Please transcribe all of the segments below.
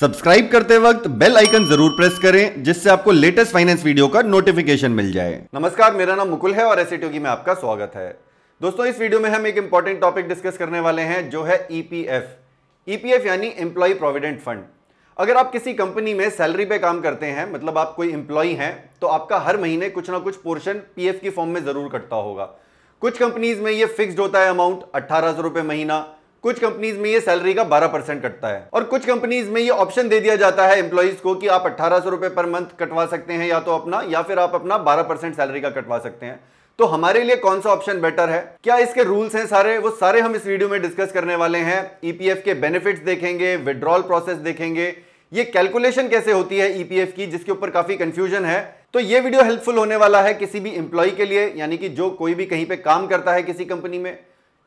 subscribe करते वक्त bell icon जरूर प्रेस करें जिससे आपको लेटेस्ट फाइनेंस वीडियो का नोटिफिकेशन मिल जाए नमस्कार मेरा नाम मुकुल है और एस में आपका स्वागत है दोस्तों इस वीडियो में हम एक इंपॉर्टेंट टॉपिक डिस्कस करने वाले हैं जो है ईपीएफ e ईपीएफ e यानी एम्प्लॉय प्रोविडेंट फंड अगर आप किसी कंपनी में सैलरी पे काम करते हैं मतलब आप कोई एम्प्लॉय हैं तो आपका हर महीने कुछ ना कुछ पोर्शन पीएफ की फॉर्म में जरूर कटता होगा कुछ कंपनीज में ये फिक्स्ड होता है अमाउंट अट्ठारह सौ महीना कुछ कंपनीज में ये सैलरी का 12 परसेंट कटता है और कुछ कंपनीज में ये ऑप्शन दे दिया जाता है एम्प्लॉयज को कि आप अट्ठारह सौ रुपए पर मंथ कटवा सकते हैं या तो अपना या फिर आप अपना बारह परसेंट सैलरी का कटवा सकते हैं तो हमारे लिए कौन सा ऑप्शन बेटर है क्या इसके रूल्स हैं सारे वो सारे हम इस वीडियो में डिस्कस करने वाले हैं ईपीएफ e के बेनिफिट देखेंगे विड्रॉल प्रोसेस देखेंगे ये कैलकुलेशन कैसे होती है ईपीएफ e की जिसके ऊपर काफी कंफ्यूजन है तो ये वीडियो हेल्पफुल होने वाला है किसी भी एम्प्लॉय के लिए यानी कि जो कोई भी कहीं पे काम करता है किसी कंपनी में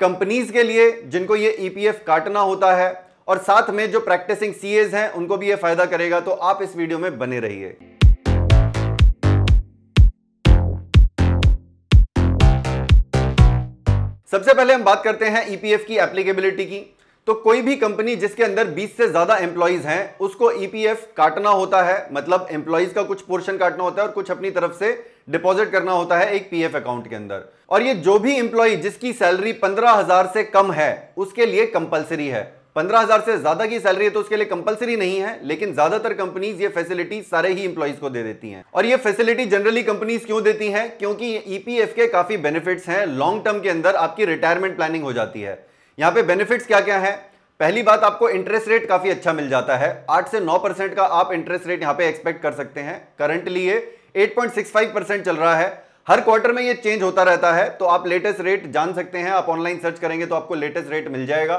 कंपनीज के लिए जिनको ये ईपीएफ e काटना होता है और साथ में जो प्रैक्टिसिंग सीएज हैं उनको भी ये फायदा करेगा तो आप इस वीडियो में बने रहिए सबसे पहले हम बात करते हैं ईपीएफ e की एप्लीकेबिलिटी की तो कोई भी कंपनी जिसके अंदर 20 से ज्यादा एम्प्लॉयज हैं उसको ईपीएफ e काटना होता है मतलब एम्प्लॉयज का कुछ पोर्शन काटना होता है और कुछ अपनी तरफ से डिपॉजिट करना होता है एक पीएफ अकाउंट के अंदर और ये जो भी इंप्लॉई जिसकी सैलरी पंद्रह हजार से कम है उसके लिए कंपलसरी है पंद्रह हजार से ज्यादा की सैलरी है तो उसके लिए कंपलसरी नहीं है लेकिन ज्यादातर कंपनीज ये फैसिलिटी सारे ही इंप्लॉइज को दे देती हैं और ये फैसिलिटी जनरली कंपनीज क्यों देती हैं क्योंकि ईपीएफ e के काफी बेनिफिट्स हैं लॉन्ग टर्म के अंदर आपकी रिटायरमेंट प्लानिंग हो जाती है यहाँ पे बेनिफिट्स क्या क्या है पहली बात आपको इंटरेस्ट रेट काफी अच्छा मिल जाता है आठ से नौ परसेंट का आप इंटरेस्ट रेट यहाँ पे एक्सपेक्ट कर सकते हैं करंटली ये 8.65 परसेंट चल रहा है हर क्वार्टर में ये चेंज होता रहता है तो आप लेटेस्ट रेट जान सकते हैं आप ऑनलाइन सर्च करेंगे तो आपको लेटेस्ट रेट मिल जाएगा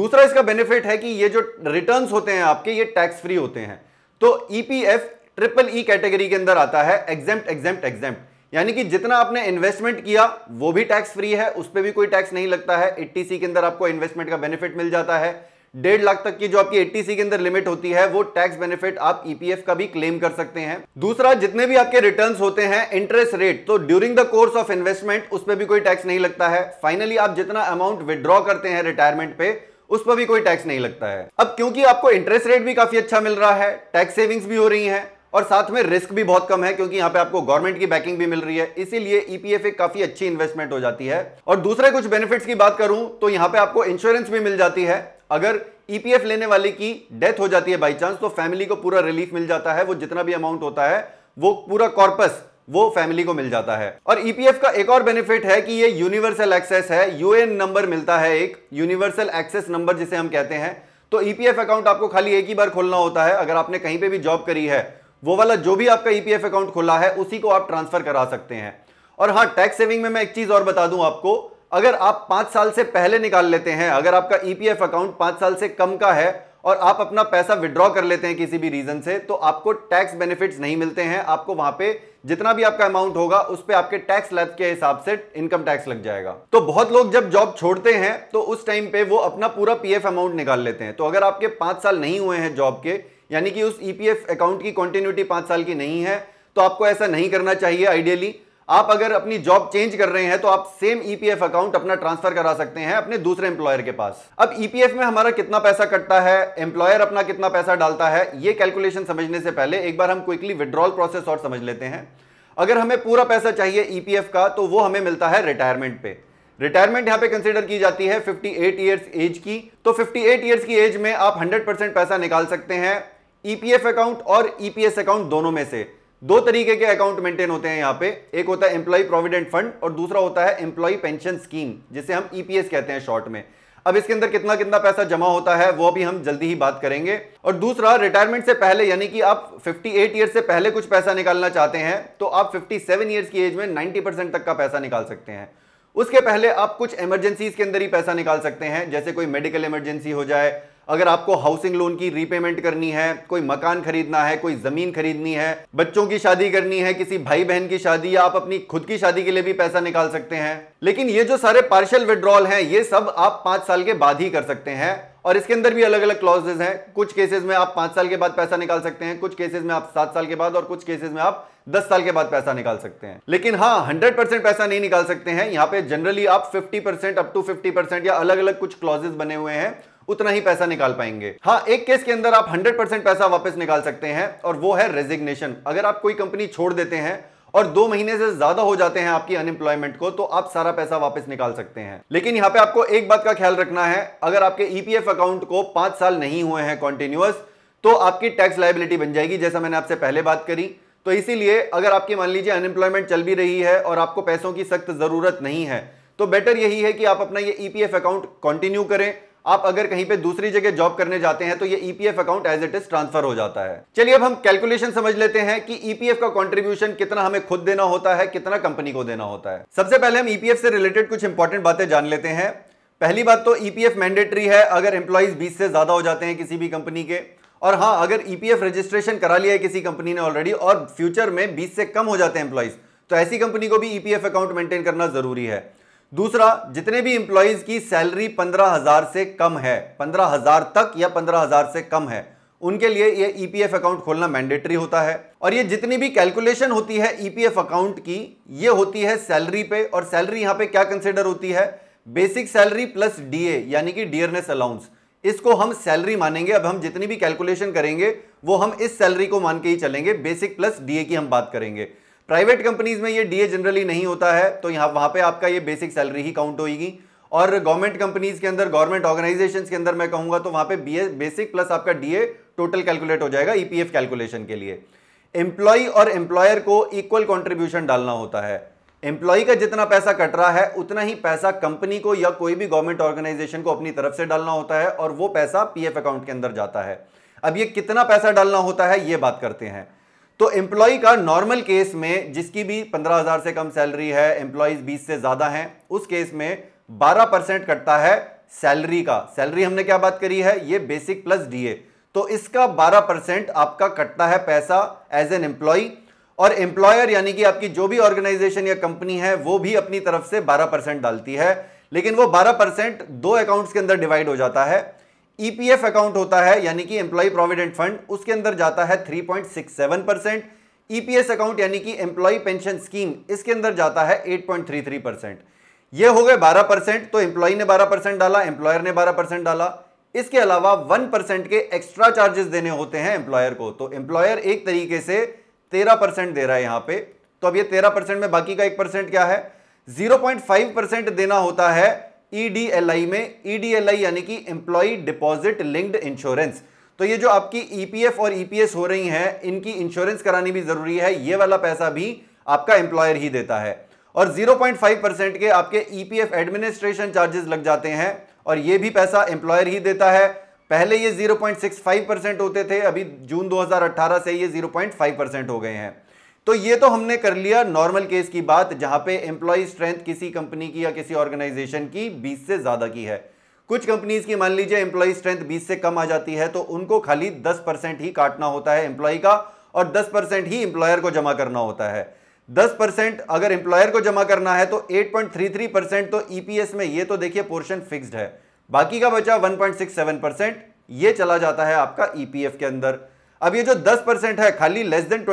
दूसरा इसका बेनिफिट है कि ये जो रिटर्न होते हैं आपके ये टैक्स फ्री होते हैं तो EPF e triple E e category के अंदर आता है एग्जेम्प्ट एग्जेम्प्ट एग्जेम्प्ट यानी कि जितना आपने इन्वेस्टमेंट किया वो भी टैक्स फ्री है उस पर भी कोई टैक्स नहीं लगता है एट्टी के अंदर आपको इन्वेस्टमेंट का बेनिफिट मिल जाता है डेढ़ लाख तक की जो आपकी एटीसी के अंदर लिमिट होती है वो टैक्स बेनिफिट आप ईपीएफ e का भी क्लेम कर सकते हैं दूसरा जितने भी आपके रिटर्न होते हैं इंटरेस्ट रेट तो during the course of investment उस पर भी कोई टैक्स नहीं लगता है फाइनली आप जितना अमाउंट विदड्रॉ करते हैं रिटायरमेंट पे उस पर भी कोई टैक्स नहीं लगता है अब क्योंकि आपको इंटरेस्ट रेट भी काफी अच्छा मिल रहा है टैक्स सेविंग्स भी हो रही है और साथ में रिस्क भी बहुत कम है क्योंकि यहाँ पे आपको गवर्नमेंट की बैकिंग भी मिल रही है इसीलिए ईपीएफ e एक काफी अच्छी इन्वेस्टमेंट हो जाती है और दूसरे कुछ बेनिफिट्स की बात करूं तो यहाँ पे आपको इंश्योरेंस भी मिल जाती है अगर ईपीएफ e लेने वाले की डेथ हो जाती है बाई चांस तो फैमिली को पूरा रिलीफ मिल जाता है वो जितना भी अमाउंट होता है वो पूरा कॉर्पस वो फैमिली को मिल जाता है और ईपीएफ e का एक और बेनिफिट है कि ये यूनिवर्सल एक्सेस है यूएन नंबर मिलता है एक यूनिवर्सल एक्सेस नंबर जिसे हम कहते हैं तो ईपीएफ e अकाउंट आपको खाली एक ही बार खोलना होता है अगर आपने कहीं पे भी जॉब करी है वो वाला जो भी आपका ईपीएफ अकाउंट खोला है उसी को आप ट्रांसफर करा सकते हैं और हाँ टैक्स सेविंग में मैं एक चीज और बता दूं आपको अगर आप पांच साल से पहले निकाल लेते हैं अगर आपका ईपीएफ e अकाउंट पांच साल से कम का है और आप अपना पैसा विड्रॉ कर लेते हैं किसी भी रीजन से तो आपको टैक्स बेनिफिट्स नहीं मिलते हैं आपको वहां पे जितना भी आपका अमाउंट होगा उस पर आपके टैक्स लैब के हिसाब से इनकम टैक्स लग जाएगा तो बहुत लोग जब जॉब छोड़ते हैं तो उस टाइम पे वो अपना पूरा पीएफ अमाउंट निकाल लेते हैं तो अगर आपके पांच साल नहीं हुए हैं जॉब के यानी कि उस ईपीएफ e अकाउंट की कॉन्टिन्यूटी पांच साल की नहीं है तो आपको ऐसा नहीं करना चाहिए आइडियली आप अगर अपनी जॉब चेंज कर रहे हैं तो आप सेम ईपीएफ अकाउंट अपना ट्रांसफर करा सकते हैं अपने दूसरे एम्प्लॉयर के पास अब ईपीएफ e में हमारा कितना पैसा कटता है एम्प्लॉयर अपना कितना पैसा डालता है ये कैलकुलेशन समझने से पहले एक बार हम क्विकली विड्रॉल प्रोसेस और समझ लेते हैं अगर हमें पूरा पैसा चाहिए ईपीएफ e का तो वो हमें मिलता है रिटायरमेंट पे रिटायरमेंट यहाँ पे कंसिडर की जाती है 58 ईयर्स एज की तो 58 ईयर्स की एज में आप 100 परसेंट पैसा निकाल सकते हैं ईपीएफ e अकाउंट और ईपीएस अकाउंट दोनों में से दो तरीके के अकाउंट मेंटेन होते हैं यहाँ पे एक होता है एम्प्लॉय प्रोविडेंट फंड और दूसरा होता है एम्प्लॉय पेंशन स्कीम जिसे हम ईपीएस e कहते हैं शॉर्ट में अब इसके अंदर कितना कितना पैसा जमा होता है वो भी हम जल्दी ही बात करेंगे और दूसरा रिटायरमेंट से पहले यानी कि आप 58 ईयर से पहले कुछ पैसा निकालना चाहते हैं तो आप 57 सेवन की एज में 90 परसेंट तक का पैसा निकाल सकते हैं उसके पहले आप कुछ इमरजेंसीज के अंदर ही पैसा निकाल सकते हैं जैसे कोई मेडिकल इमरजेंसी हो जाए अगर आपको हाउसिंग लोन की रीपेमेंट करनी है कोई मकान खरीदना है कोई जमीन खरीदनी है बच्चों की शादी करनी है किसी भाई बहन की शादी या आप अपनी खुद की शादी के लिए भी पैसा निकाल सकते हैं लेकिन ये जो सारे पार्शियल विड्रॉल हैं ये सब आप पांच साल के बाद ही कर सकते हैं और इसके अंदर भी अलग अलग क्लॉजेज हैं कुछ केसेस में आप पांच साल के बाद पैसा निकाल सकते हैं कुछ केसेस में आप सात साल के बाद और कुछ केसेस में आप दस साल के बाद पैसा निकाल सकते हैं लेकिन हाँ हंड्रेड परसेंट पैसा नहीं निकाल सकते हैं यहाँ पे जनरली आप fifty percent up to fifty percent या अलग अलग कुछ क्लॉजेज बने हुए हैं उतना ही पैसा निकाल पाएंगे हाँ एक केस के अंदर आप 100% पैसा वापस निकाल सकते हैं और वो है रेजिग्नेशन अगर आप कोई कंपनी छोड़ देते हैं और दो महीने से ज्यादा हो जाते हैं आपकी अनएम्प्लॉयमेंट को तो आप सारा पैसा वापस निकाल सकते हैं लेकिन यहां पे आपको एक बात का ख्याल रखना है अगर आपके ईपीएफ e अकाउंट को पांच साल नहीं हुए हैं कॉन्टिन्यूस तो आपकी टैक्स लाइबिलिटी बन जाएगी जैसा मैंने आपसे पहले बात करी तो इसीलिए अगर आपकी मान लीजिए अनएम्प्लॉयमेंट चल भी रही है और आपको पैसों की सख्त जरूरत नहीं है तो बेटर यही है कि आप अपना ये ईपीएफ अकाउंट कंटिन्यू करें आप अगर कहीं पे दूसरी जगह जॉब करने जाते हैं तो ये EPF account as it is transfer हो जाता है चलिए अब हम कैलकुलेशन समझ लेते हैं कि ईपीएफ e का कंट्रीब्यूशन कितना हमें खुद देना होता है कितना कंपनी को देना होता है सबसे पहले हम ईपीएफ e से रिलेटेड कुछ इंपॉर्टेंट बातें जान लेते हैं पहली बात तो ईपीएफ e मैंडेटरी है अगर एम्प्लॉज बीस से ज्यादा हो जाते हैं किसी भी कंपनी के और हाँ अगर ईपीएफ रजिस्ट्रेशन करा लिया है किसी कंपनी ने ऑलरेडी और फ्यूचर में बीस से कम हो जाते हैं एम्प्लॉइज तो ऐसी कंपनी को भी ईपीएफ अकाउंट मेंटेन करना जरूरी है दूसरा जितने भी इंप्लॉयज की सैलरी पंद्रह हजार से कम है पंद्रह हजार तक या पंद्रह हजार से कम है उनके लिए ये ईपीएफ e अकाउंट खोलना मैंडेटरी होता है और ये जितनी भी कैलकुलेशन होती है ईपीएफ e अकाउंट की ये होती है सैलरी पे और सैलरी यहां पे क्या कंसिडर होती है बेसिक सैलरी प्लस डीए यानी कि डियरनेस अलाउंस इसको हम सैलरी मानेंगे अब हम जितनी भी कैलकुलेशन करेंगे वो हम इस सैलरी को मान के ही चलेंगे बेसिक प्लस डीए की हम बात करेंगे प्राइवेट कंपनीज में ये डीए जनरली नहीं होता है तो यहाँ वहाँ पे आपका ये बेसिक सैलरी ही काउंट होगी और गवर्नमेंट कंपनीज के अंदर गवर्नमेंट ऑर्गेनाइजेशंस के अंदर मैं कहूँगा तो वहाँ पे बी बेसिक प्लस आपका डीए टोटल कैलकुलेट हो जाएगा ईपीएफ e कैलकुलेशन के लिए एम्प्लॉय और एम्प्लॉयर को इक्वल कॉन्ट्रीब्यूशन डालना होता है एम्प्लॉय का जितना पैसा कट रहा है उतना ही पैसा कंपनी को या कोई भी गवर्नमेंट ऑर्गेनाइजेशन को अपनी तरफ से डालना होता है और वो पैसा पीएफ अकाउंट के अंदर जाता है अब ये कितना पैसा डालना होता है ये बात करते हैं तो एम्प्लॉय का नॉर्मल केस में जिसकी भी 15,000 से कम सैलरी है एम्प्लॉयज 20 से ज़्यादा हैं उस केस में 12 परसेंट कटता है सैलरी का सैलरी हमने क्या बात करी है ये बेसिक प्लस डीए तो इसका 12 परसेंट आपका कटता है पैसा एज एन एम्प्लॉय और एम्प्लॉयर यानी कि आपकी जो भी ऑर्गेनाइजेशन या कंपनी है वो भी अपनी तरफ से बारह परसेंट डालती है लेकिन वो बारह परसेंट दो अकाउंट्स के अंदर डिवाइड हो जाता है ईपीएफ e अकाउंट होता है यानी कि एम्प्लॉय प्रोविडेंट फंड उसके अंदर जाता है 3.67 परसेंट ईपीएस अकाउंट यानी कि एम्प्लॉय पेंशन स्कीम इसके अंदर जाता है 8.33 परसेंट यह हो गए 12 परसेंट तो एम्प्लॉय ने 12 परसेंट डाला एम्प्लॉयर ने 12 परसेंट डाला इसके अलावा 1 परसेंट के एक्स्ट्रा चार्जेस देने होते हैं एम्प्लॉयर को तो एम्प्लॉयर एक तरीके से तेरह परसेंट दे रहा है यहां पर तो अब यह तेरह परसेंट में बाकी का एक परसेंट क्या है 0.5 परसेंट देना होता है ईडीएलआई e में ईडीएलआई e यानी कि एम्प्लॉई डिपॉजिट लिंक्ड इंश्योरेंस तो ये जो आपकी ईपीएफ e और ईपीएस हो रही हैं इनकी इंश्योरेंस करानी भी जरूरी है ये वाला पैसा भी आपका एम्प्लॉयर ही देता है और 0.5 परसेंट के आपके ईपीएफ एडमिनिस्ट्रेशन चार्जेस लग जाते हैं और ये भी पैसा एम्प्लॉयर ही देता है पहले ये 0.65 परसेंट होते थे अभी जून 2018 से ये 0.5 परसेंट हो गए हैं तो ये तो हमने कर लिया नॉर्मल केस की बात जहां पे एम्प्लॉय स्ट्रेंथ किसी कंपनी की या किसी ऑर्गेनाइजेशन की 20 से ज्यादा की है कुछ कंपनीज की मान लीजिए एम्प्लॉय स्ट्रेंथ 20 से कम आ जाती है तो उनको खाली 10 परसेंट ही काटना होता है एम्प्लॉय का और 10 परसेंट ही एम्प्लॉयर को जमा करना होता है 10 परसेंट अगर एम्प्लॉयर को जमा करना है तो एट परसेंट तो ईपीएस e में ये तो देखिए पोर्शन फिक्सड है बाकी का बचा वन परसेंट ये चला जाता है आपका ईपीएफ e के अंदर अब ये जो 10 परसेंट है खाली लेस देन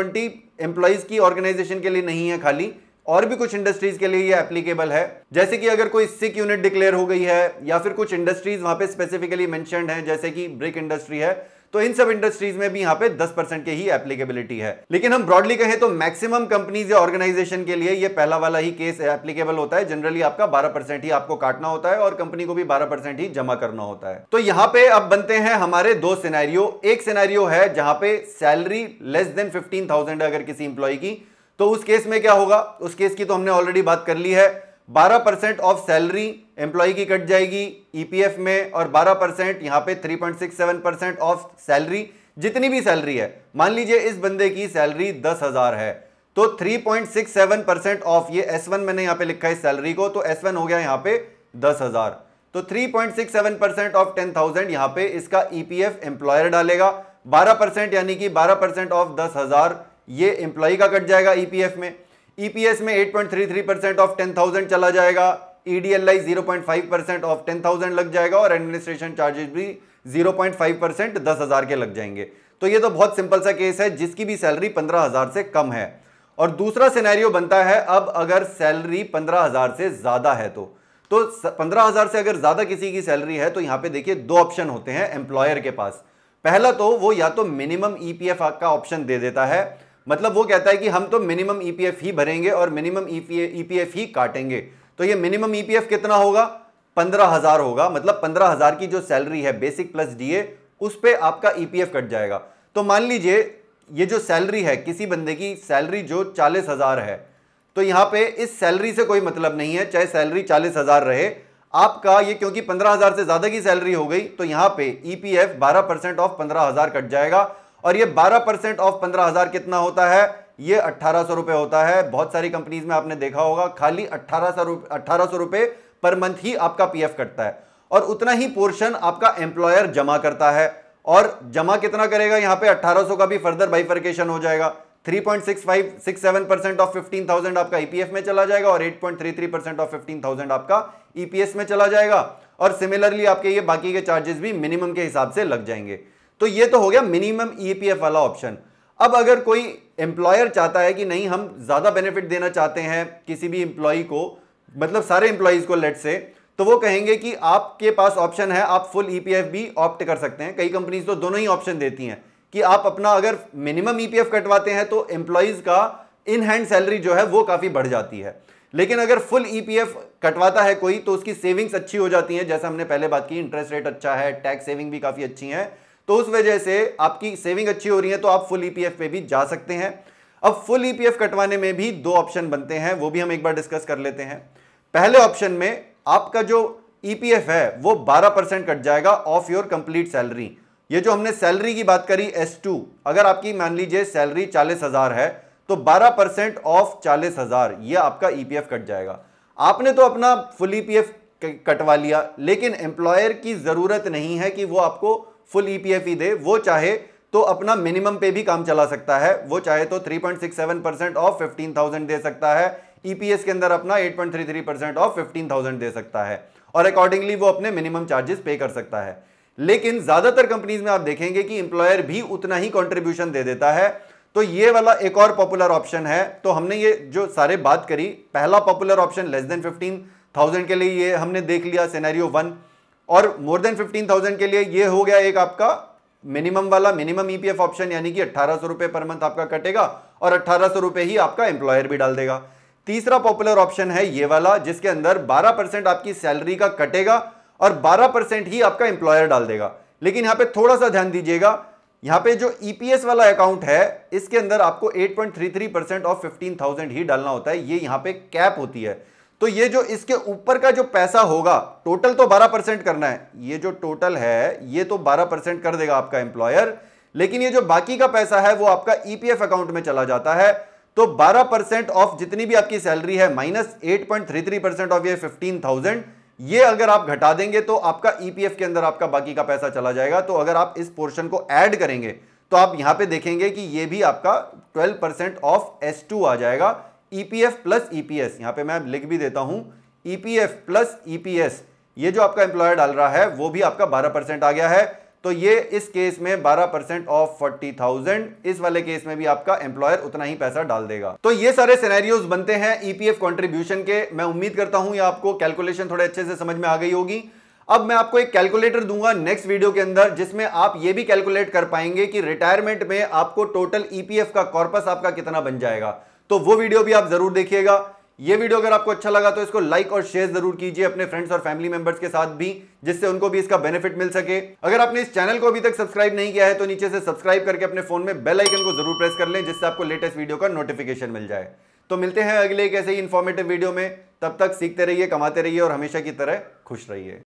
एम्प्लॉयज़ की ऑर्गेनाइजेशन के लिए नहीं है खाली और भी कुछ इंडस्ट्रीज के लिए ये एप्लीकेबल है जैसे कि अगर कोई सिक यूनिट डिक्लेयर हो गई है या फिर कुछ इंडस्ट्रीज वहां पे स्पेसिफिकली मेंशनड है जैसे कि ब्रिक इंडस्ट्री है तो इन सब इंडस्ट्रीज में भी यहाँ पे 10 परसेंट की ही एप्लीकेबिलिटी है लेकिन हम ब्रॉडली कहें तो मैक्सिमम कंपनीज या ऑर्गेनाइजेशन के लिए ये पहला वाला ही केस एप्लीकेबल होता है जनरली आपका 12 परसेंट ही आपको काटना होता है और कंपनी को भी 12 परसेंट ही जमा करना होता है तो यहाँ पे अब बनते हैं हमारे दो सिनेरियो एक सिनेरियो है जहां पे salary less than fifteen thousand अगर किसी इंप्लॉय की तो उस केस में क्या होगा उस केस की तो हमने ऑलरेडी बात कर ली है 12 परसेंट ऑफ सैलरी एम्प्लॉय की कट जाएगी ईपीएफ e में और 12 परसेंट यहां पे 3.67 परसेंट ऑफ सैलरी जितनी भी सैलरी है मान लीजिए इस बंदे की सैलरी दस हज़ार है तो 3.67 परसेंट ऑफ ये एस वन मैंने यहां पे लिखा है सैलरी को तो एस वन हो गया यहां पे दस हज़ार तो 3.67 परसेंट ऑफ टेन थाउजेंड यहां पर इसका ईपीएफ e एम्प्लॉयर डालेगा बारह परसेंट यानी कि बारह परसेंट ऑफ दस हज़ार ये एम्प्लॉय का कट जाएगा ईपीएफ e में ईपीएस e में 8.33 परसेंट ऑफ 10,000 चला जाएगा ईडीएलआई 0.5 परसेंट ऑफ 10,000 लग जाएगा और एडमिनिस्ट्रेशन चार्जेस भी 0.5 परसेंट दस हजार के लग जाएंगे तो ये तो बहुत सिंपल सा केस है जिसकी भी सैलरी पंद्रह हजार से कम है और दूसरा सिनेरियो बनता है अब अगर सैलरी पंद्रह हजार से ज्यादा है तो तो पंद्रह हजार से अगर ज्यादा किसी की सैलरी है तो यहां पे देखिए दो ऑप्शन होते हैं एम्प्लॉयर के पास पहला तो वो या तो मिनिमम ईपीएफ e का ऑप्शन दे देता है मतलब वो कहता है कि हम तो मिनिमम ईपीएफ e ही भरेंगे और मिनिमम ईपीएफ e e ही काटेंगे तो ये मिनिमम ईपीएफ कितना होगा पंद्रह हजार होगा मतलब पंद्रह हजार की जो सैलरी है बेसिक प्लस डीए उस पर आपका ईपीएफ कट जाएगा तो मान लीजिए ये जो सैलरी है किसी बंदे की सैलरी जो चालीस हजार है तो यहां पर इस सैलरी से कोई मतलब नहीं है चाहे सैलरी चालीस हजार रहे आपका ये क्योंकि पंद्रह हजार से ज्यादा की सैलरी हो गई तो यहां पे ईपीएफ बारह परसेंट ऑफ पंद्रह हजार कट जाएगा और ये 12 परसेंट ऑफ पंद्रह हजार कितना होता है ये अट्ठारह सौ रुपए होता है बहुत सारी कंपनीज में आपने देखा होगा खाली अट्ठारह सौ अट्ठारह सौ रुपए पर मंथ ही आपका पीएफ कटता है और उतना ही पोर्शन आपका एम्प्लॉयर जमा करता है और जमा कितना करेगा यहां पे 1800 का भी फर्दर बाइफर्केशन हो जाएगा 3.6567 परसेंट ऑफ 15,000 आपका ईपीएफ e में चला जाएगा और 8.33 परसेंट ऑफ 15,000 आपका ईपीएस e में चला जाएगा और सिमिलरली आपके ये बाकी के चार्जेस भी मिनिमम के हिसाब से लग जाएंगे तो ये तो हो गया मिनिमम ईपीएफ e वाला ऑप्शन अब अगर कोई एम्प्लॉयर चाहता है कि नहीं हम ज़्यादा बेनिफिट देना चाहते हैं किसी भी इंप्लॉई को मतलब सारे इंप्लॉयज को लेट से तो वो कहेंगे कि आपके पास ऑप्शन है आप फुल ईपीएफ e भी ऑप्ट कर सकते हैं कई कंपनीज तो दोनों ही ऑप्शन देती हैं कि आप अपना अगर मिनिमम ईपीएफ e कटवाते हैं तो एम्प्लॉयज़ का इन हैंड सैलरी जो है वो काफ़ी बढ़ जाती है लेकिन अगर फुल ईपीएफ कटवाता है कोई तो उसकी सेविंग्स अच्छी हो जाती हैं जैसे हमने पहले बात की इंटरेस्ट रेट अच्छा है टैक्स सेविंग भी काफ़ी अच्छी है तो उस वजह से आपकी सेविंग अच्छी हो रही है तो आप फुल ईपीएफ e पे भी जा सकते हैं अब फुल ईपीएफ e कटवाने में भी दो ऑप्शन बनते हैं वो भी हम एक बार डिस्कस कर लेते हैं पहले ऑप्शन में आपका जो ईपीएफ e है वो 12 परसेंट कट जाएगा ऑफ योर कंप्लीट सैलरी ये जो हमने सैलरी की बात करी एस टू अगर आपकी मान लीजिए सैलरी चालीस हजार है तो 12 परसेंट ऑफ चालीस हजार ये आपका ईपीएफ कट जाएगा आपने तो अपना फुल ईपीएफ कटवा लिया लेकिन एम्प्लॉयर की ज़रूरत नहीं है कि वो आपको फुल ईपीएफ e ही दे वो चाहे तो अपना मिनिमम पे भी काम चला सकता है वो चाहे तो 3.67 परसेंट ऑफ 15,000 दे सकता है ईपीएस e के अंदर अपना 8.33 परसेंट ऑफ 15,000 दे सकता है और अकॉर्डिंगली वो अपने मिनिमम चार्जेस पे कर सकता है लेकिन ज्यादातर कंपनीज में आप देखेंगे कि इंप्लॉयर भी उतना ही कॉन्ट्रीब्यूशन दे देता है तो ये वाला एक और पॉपुलर ऑप्शन है तो हमने ये जो सारे बात करी पहला popular option less than fifteen thousand के लिए ये हमने देख लिया सिनेरियो वन और मोर देन फिफ्टीन थाउजेंड के लिए ये हो गया एक आपका मिनिमम वाला मिनिमम ईपीएफ ऑप्शन यानी कि अट्ठारह सौ रुपए पर मंथ आपका कटेगा और अट्ठारह सौ रुपए ही आपका एम्प्लॉयर भी डाल देगा तीसरा पॉपुलर ऑप्शन है ये वाला जिसके अंदर बारह परसेंट आपकी सैलरी का कटेगा और बारह परसेंट ही आपका एम्प्लॉयर डाल देगा लेकिन यहां पे थोड़ा सा ध्यान दीजिएगा यहां पे जो ईपीएस e वाला अकाउंट है इसके अंदर आपको 8.33 परसेंट ऑफ 15,000 ही डालना होता है ये यहां पे कैप होती है तो ये जो इसके ऊपर का जो पैसा होगा टोटल तो 12 परसेंट करना है ये जो टोटल है ये तो 12 परसेंट कर देगा आपका एम्प्लॉयर लेकिन ये जो बाकी का पैसा है वो आपका ईपीएफ e अकाउंट में चला जाता है तो 12 परसेंट ऑफ जितनी भी आपकी सैलरी है माइनस थ्री परसेंट ऑफ ये थाउजेंड ये अगर आप घटा देंगे तो आपका ईपीएफ e के अंदर आपका बाकी का पैसा चला जाएगा तो अगर आप इस पोर्शन को ऐड करेंगे तो आप यहां पे देखेंगे कि ये भी आपका 12 परसेंट ऑफ एस आ जाएगा ईपीएफ प्लस ईपीएस यहां पे मैं लिख भी देता हूं ईपीएफ प्लस ईपीएस ये जो आपका एम्प्लॉयर डाल रहा है वो भी आपका 12 परसेंट आ गया है तो ये इस केस में 12 परसेंट ऑफ फोर्टी थाउजेंड इस वाले केस में भी आपका एम्प्लॉयर उतना ही पैसा डाल देगा तो ये सारे सिनेरियोज बनते हैं ईपीएफ e कॉन्ट्रीब्यूशन के मैं उम्मीद करता हूं ये आपको कैलकुलेशन थोड़े अच्छे से समझ में आ गई होगी अब मैं आपको एक कैलकुलेटर दूंगा नेक्स्ट वीडियो के अंदर जिसमें आप ये भी कैलकुलेट कर पाएंगे कि रिटायरमेंट में आपको टोटल ईपीएफ e का कॉर्पस आपका कितना बन जाएगा तो वो वीडियो भी आप जरूर देखिएगा ये वीडियो अगर आपको अच्छा लगा तो इसको लाइक और शेयर जरूर कीजिए अपने फ्रेंड्स और फैमिली मेंबर्स के साथ भी जिससे उनको भी इसका बेनिफिट मिल सके अगर आपने इस चैनल को अभी तक सब्सक्राइब नहीं किया है तो नीचे से सब्सक्राइब करके अपने फोन में बेल आइकन को जरूर प्रेस कर लें जिससे आपको लेटेस्ट वीडियो का नोटिफिकेशन मिल जाए तो मिलते हैं अगले एक ऐसे ही इन्फॉर्मेटिव वीडियो में तब तक सीखते रहिए कमाते रहिए और हमेशा की तरह खुश रहिए